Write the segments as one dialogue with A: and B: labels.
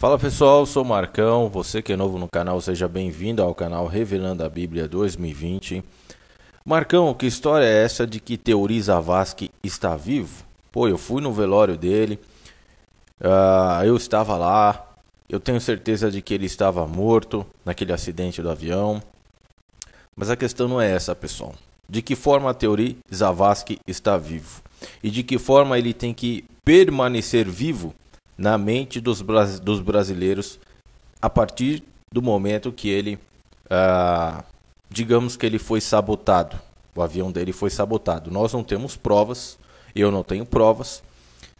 A: Fala pessoal, sou Marcão. Você que é novo no canal, seja bem-vindo ao canal Revelando a Bíblia 2020. Marcão, que história é essa de que Teoriza Vasque está vivo? Pô, eu fui no velório dele, uh, eu estava lá, eu tenho certeza de que ele estava morto naquele acidente do avião. Mas a questão não é essa, pessoal. De que forma Teori Zavascki está vivo? E de que forma ele tem que permanecer vivo na mente dos, dos brasileiros a partir do momento que ele, ah, digamos que ele foi sabotado, o avião dele foi sabotado. Nós não temos provas, eu não tenho provas,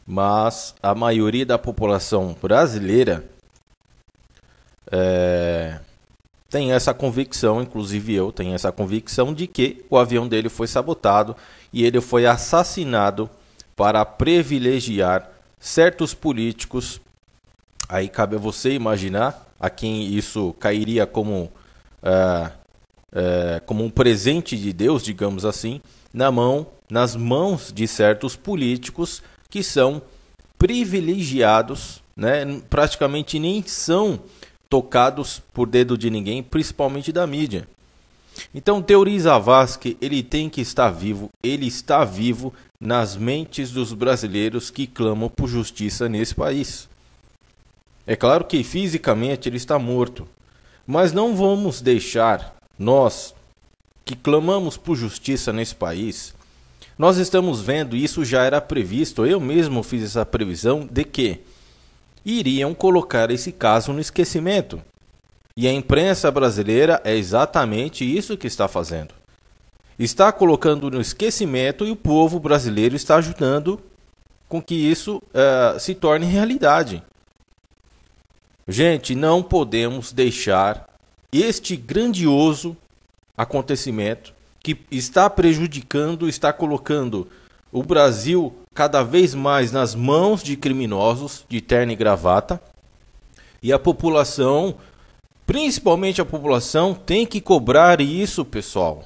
A: mas a maioria da população brasileira é, tem essa convicção, inclusive eu tenho essa convicção, de que o avião dele foi sabotado e ele foi assassinado para privilegiar certos políticos, aí cabe a você imaginar a quem isso cairia como, é, é, como um presente de Deus, digamos assim, na mão, nas mãos de certos políticos que são privilegiados, né? praticamente nem são tocados por dedo de ninguém, principalmente da mídia. Então teoriza Vasque, ele tem que estar vivo, ele está vivo nas mentes dos brasileiros que clamam por justiça nesse país. É claro que fisicamente ele está morto, mas não vamos deixar nós que clamamos por justiça nesse país. Nós estamos vendo, isso já era previsto, eu mesmo fiz essa previsão de que iriam colocar esse caso no esquecimento. E a imprensa brasileira é exatamente isso que está fazendo. Está colocando no esquecimento e o povo brasileiro está ajudando com que isso eh, se torne realidade. Gente, não podemos deixar este grandioso acontecimento que está prejudicando, está colocando o Brasil cada vez mais nas mãos de criminosos de terno e gravata e a população Principalmente a população tem que cobrar isso, pessoal.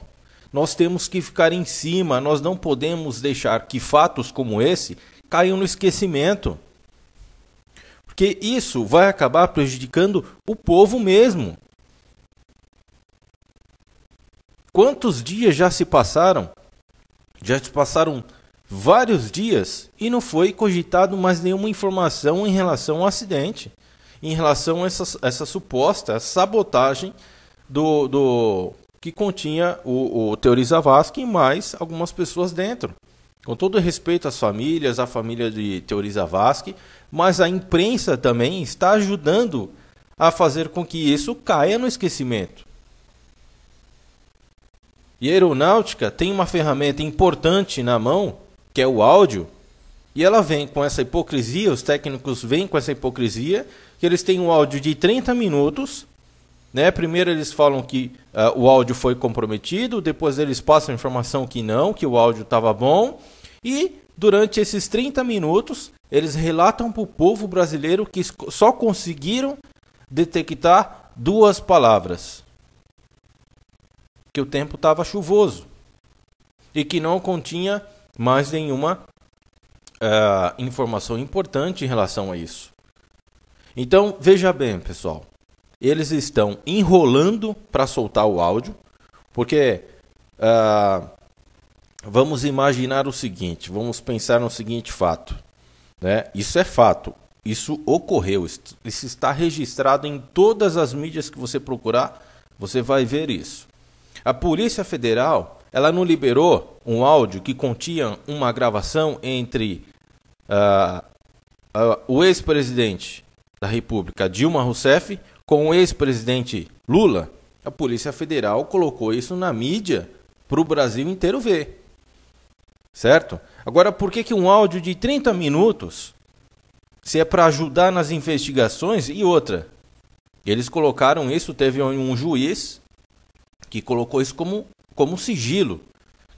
A: Nós temos que ficar em cima, nós não podemos deixar que fatos como esse caiam no esquecimento. Porque isso vai acabar prejudicando o povo mesmo. Quantos dias já se passaram? Já se passaram vários dias e não foi cogitado mais nenhuma informação em relação ao acidente em relação a essa, essa suposta sabotagem do, do que continha o, o Teori Zavascki e mais algumas pessoas dentro. Com todo respeito às famílias, à família de Teori Zavascki, mas a imprensa também está ajudando a fazer com que isso caia no esquecimento. E a aeronáutica tem uma ferramenta importante na mão, que é o áudio, e ela vem com essa hipocrisia, os técnicos vêm com essa hipocrisia, que eles têm um áudio de 30 minutos. Né? Primeiro eles falam que uh, o áudio foi comprometido, depois eles passam a informação que não, que o áudio estava bom. E durante esses 30 minutos, eles relatam para o povo brasileiro que só conseguiram detectar duas palavras: que o tempo estava chuvoso e que não continha mais nenhuma uh, informação importante em relação a isso. Então, veja bem, pessoal. Eles estão enrolando para soltar o áudio, porque uh, vamos imaginar o seguinte, vamos pensar no seguinte fato. Né? Isso é fato, isso ocorreu, isso está registrado em todas as mídias que você procurar, você vai ver isso. A Polícia Federal, ela não liberou um áudio que continha uma gravação entre uh, uh, o ex-presidente da República, Dilma Rousseff, com o ex-presidente Lula, a Polícia Federal colocou isso na mídia para o Brasil inteiro ver. Certo? Agora, por que, que um áudio de 30 minutos, se é para ajudar nas investigações e outra? Eles colocaram isso, teve um juiz que colocou isso como, como sigilo.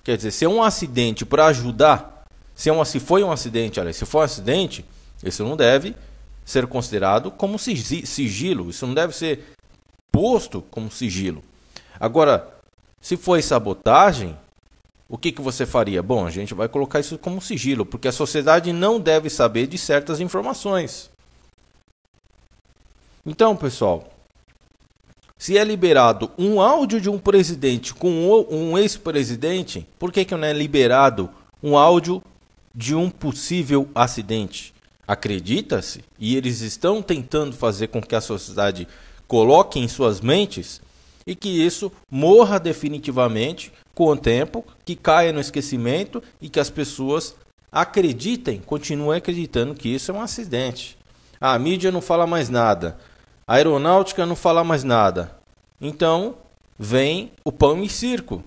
A: Quer dizer, se é um acidente para ajudar se, é se foi um acidente, olha, se foi um acidente, isso não deve ser considerado como sigilo, isso não deve ser posto como sigilo. Agora, se foi sabotagem, o que, que você faria? Bom, a gente vai colocar isso como sigilo, porque a sociedade não deve saber de certas informações. Então, pessoal, se é liberado um áudio de um presidente com um ex-presidente, por que, que não é liberado um áudio de um possível acidente. Acredita-se, e eles estão tentando fazer com que a sociedade coloque em suas mentes, e que isso morra definitivamente com o tempo, que caia no esquecimento e que as pessoas acreditem, continuem acreditando que isso é um acidente. A mídia não fala mais nada, a aeronáutica não fala mais nada. Então vem o pão e circo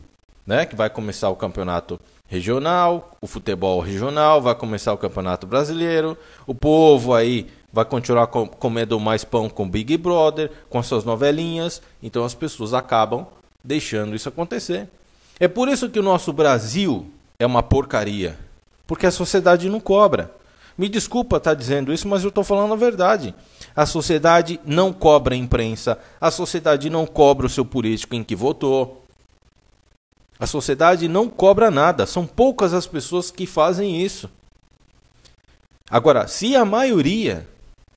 A: né? Que vai começar o campeonato regional, o futebol regional, vai começar o campeonato brasileiro, o povo aí vai continuar comendo mais pão com Big Brother, com suas novelinhas, então as pessoas acabam deixando isso acontecer. É por isso que o nosso Brasil é uma porcaria, porque a sociedade não cobra. Me desculpa estar tá dizendo isso, mas eu estou falando a verdade. A sociedade não cobra a imprensa, a sociedade não cobra o seu político em que votou, a sociedade não cobra nada, são poucas as pessoas que fazem isso. Agora, se a maioria,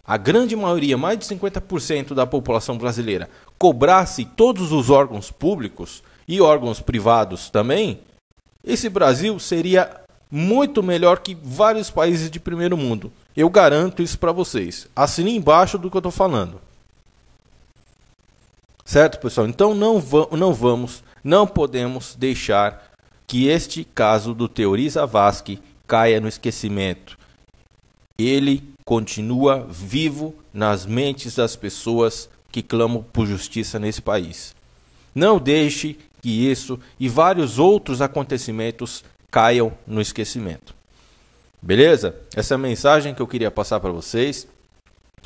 A: a grande maioria, mais de 50% da população brasileira, cobrasse todos os órgãos públicos e órgãos privados também, esse Brasil seria muito melhor que vários países de primeiro mundo. Eu garanto isso para vocês. Assine embaixo do que eu estou falando. Certo, pessoal? Então não, va não vamos não podemos deixar que este caso do Teori Zavascki caia no esquecimento. Ele continua vivo nas mentes das pessoas que clamam por justiça nesse país. Não deixe que isso e vários outros acontecimentos caiam no esquecimento. Beleza? Essa é a mensagem que eu queria passar para vocês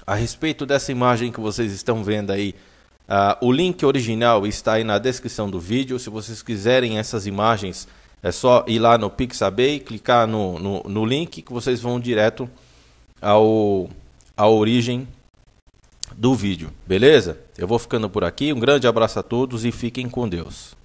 A: a respeito dessa imagem que vocês estão vendo aí Uh, o link original está aí na descrição do vídeo. Se vocês quiserem essas imagens, é só ir lá no Pixabay, clicar no, no, no link que vocês vão direto ao, à origem do vídeo. Beleza? Eu vou ficando por aqui. Um grande abraço a todos e fiquem com Deus.